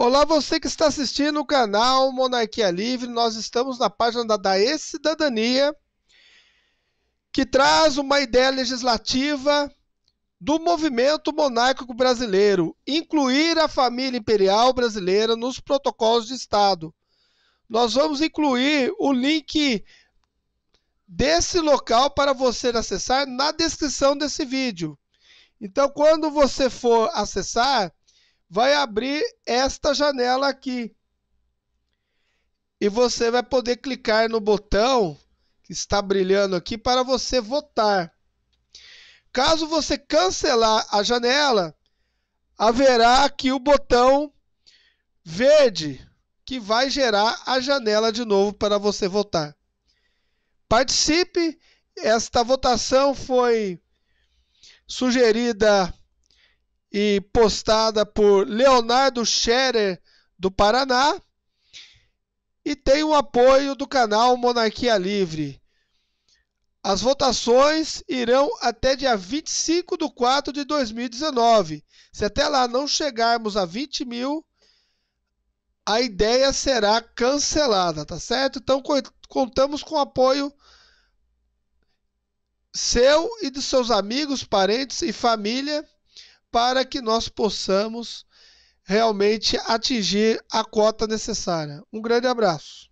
Olá, você que está assistindo o canal Monarquia Livre. Nós estamos na página da DAE Cidadania, que traz uma ideia legislativa do movimento monárquico brasileiro, incluir a família imperial brasileira nos protocolos de Estado. Nós vamos incluir o link desse local para você acessar na descrição desse vídeo. Então, quando você for acessar, vai abrir esta janela aqui. E você vai poder clicar no botão que está brilhando aqui para você votar. Caso você cancelar a janela, haverá aqui o botão verde que vai gerar a janela de novo para você votar. Participe, esta votação foi sugerida e postada por Leonardo Scherer do Paraná e tem o apoio do canal Monarquia Livre. As votações irão até dia 25 de 4 de 2019. Se até lá não chegarmos a 20 mil, a ideia será cancelada, tá certo? Então contamos com o apoio seu e de seus amigos, parentes e família para que nós possamos realmente atingir a cota necessária. Um grande abraço.